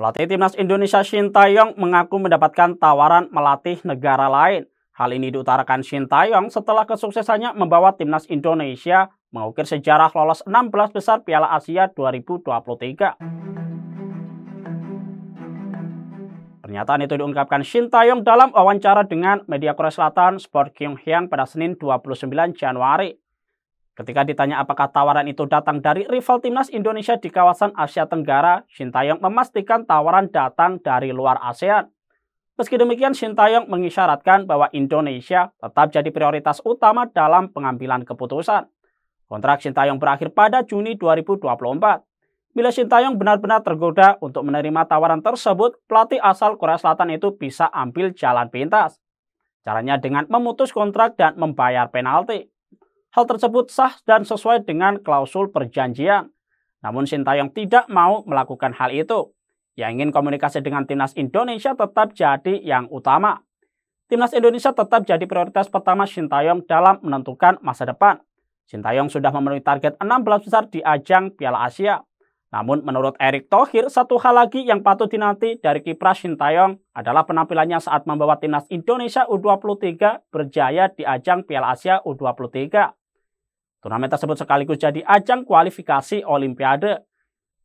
Pelatih Timnas Indonesia Shin Taeyong mengaku mendapatkan tawaran melatih negara lain. Hal ini diutarakan Shin Taeyong setelah kesuksesannya membawa Timnas Indonesia mengukir sejarah lolos 16 besar Piala Asia 2023. Pernyataan itu diungkapkan Shin Taeyong dalam wawancara dengan media Korea Selatan Sport Kyung Hyang pada Senin 29 Januari. Ketika ditanya apakah tawaran itu datang dari rival timnas Indonesia di kawasan Asia Tenggara, Sintayong memastikan tawaran datang dari luar ASEAN. Meski demikian, Sintayong mengisyaratkan bahwa Indonesia tetap jadi prioritas utama dalam pengambilan keputusan. Kontrak Sintayong berakhir pada Juni 2024. Bila Sintayong benar-benar tergoda untuk menerima tawaran tersebut, pelatih asal Korea Selatan itu bisa ambil jalan pintas. Caranya dengan memutus kontrak dan membayar penalti. Hal tersebut sah dan sesuai dengan klausul perjanjian. Namun Sintayong tidak mau melakukan hal itu. Yang ingin komunikasi dengan timnas Indonesia tetap jadi yang utama. Timnas Indonesia tetap jadi prioritas pertama Sintayong dalam menentukan masa depan. Sintayong sudah memenuhi target 16 besar di ajang Piala Asia. Namun menurut Erik Thohir, satu hal lagi yang patut dinanti dari kiprah Sintayong adalah penampilannya saat membawa timnas Indonesia U23 berjaya di ajang Piala Asia U23. Turnamen tersebut sekaligus jadi ajang kualifikasi Olimpiade.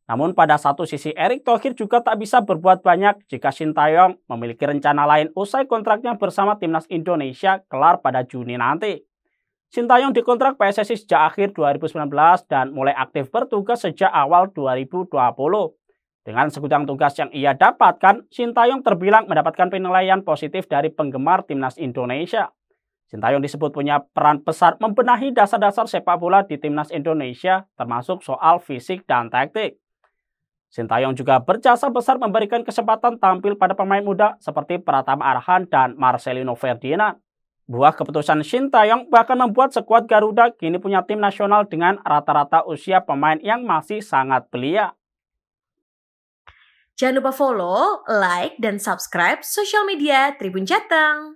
Namun pada satu sisi Erick Thohir juga tak bisa berbuat banyak jika Shin Taeyong memiliki rencana lain usai kontraknya bersama timnas Indonesia kelar pada Juni nanti. Shin Taeyong dikontrak PSSI sejak akhir 2019 dan mulai aktif bertugas sejak awal 2020. Dengan segudang tugas yang ia dapatkan, Shin Taeyong terbilang mendapatkan penilaian positif dari penggemar timnas Indonesia. Sintayong disebut punya peran besar membenahi dasar-dasar sepak bola di timnas Indonesia termasuk soal fisik dan taktik. Sintayong juga berjasa besar memberikan kesempatan tampil pada pemain muda seperti Pratama Arhan dan Marcelino Ferdinand. Buah keputusan Sintayong bahkan membuat skuad Garuda kini punya tim nasional dengan rata-rata usia pemain yang masih sangat belia. Jangan lupa follow, like, dan subscribe sosial media Tribun Jateng.